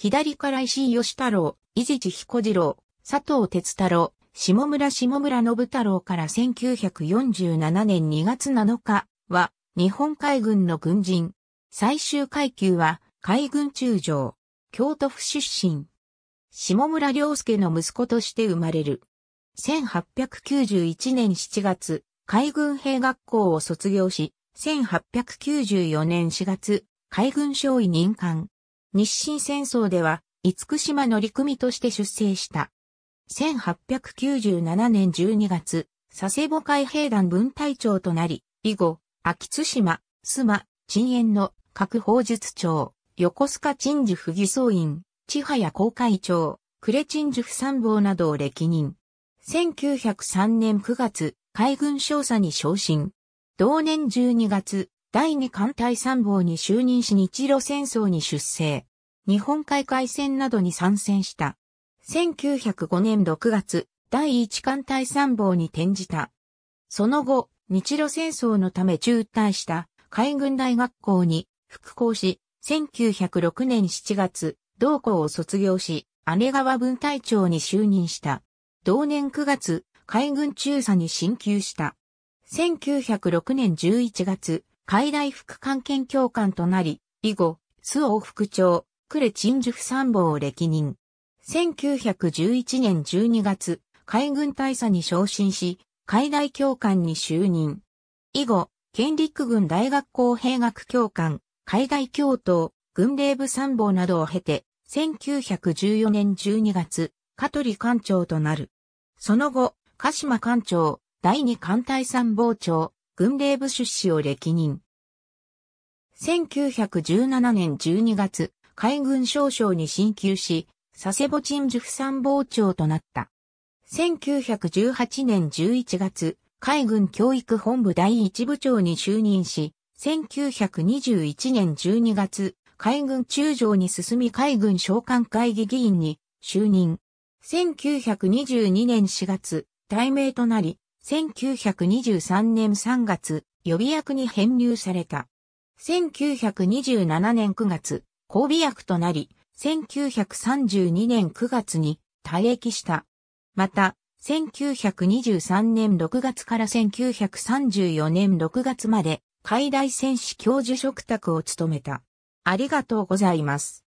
左から石井義太郎、伊地知彦次郎、佐藤哲太郎、下村下村信太郎から1947年2月7日は、日本海軍の軍人。最終階級は、海軍中将。京都府出身。下村良介の息子として生まれる。1891年7月、海軍兵学校を卒業し、1894年4月、海軍少尉任官。日清戦争では、福島の陸民として出征した。1897年12月、佐世保海兵団分隊長となり、以後、秋津島、須磨、鎮遠の各法術長、横須賀鎮守府偽装員、千早公会長、呉鎮守府参謀などを歴任。1903年9月、海軍少佐に昇進。同年12月、第二艦隊参謀に就任し日露戦争に出征。日本海海戦などに参戦した。1905年6月、第一艦隊参謀に転じた。その後、日露戦争のため中退した海軍大学校に復興し、1906年7月、同校を卒業し、姉川分隊長に就任した。同年9月、海軍中佐に進級した。1906年11月、海大副官兼教官となり、以後、須王副長、呉陳樹府参謀を歴任。1911年12月、海軍大佐に昇進し、海大教官に就任。以後、県陸軍大学校兵学教官、海大教頭、軍令部参謀などを経て、1914年12月、香取官長となる。その後、鹿島官長、第二艦隊参謀長、軍令部出資を歴任。1917年12月、海軍少将に進級し、佐世保鎮守府参謀長となった。1918年11月、海軍教育本部第一部長に就任し、1921年12月、海軍中将に進み海軍召喚会議議員に就任。1922年4月、大名となり、1923年3月、予備役に編入された。1927年9月、交尾役となり、1932年9月に退役した。また、1923年6月から1934年6月まで、海大戦士教授食卓を務めた。ありがとうございます。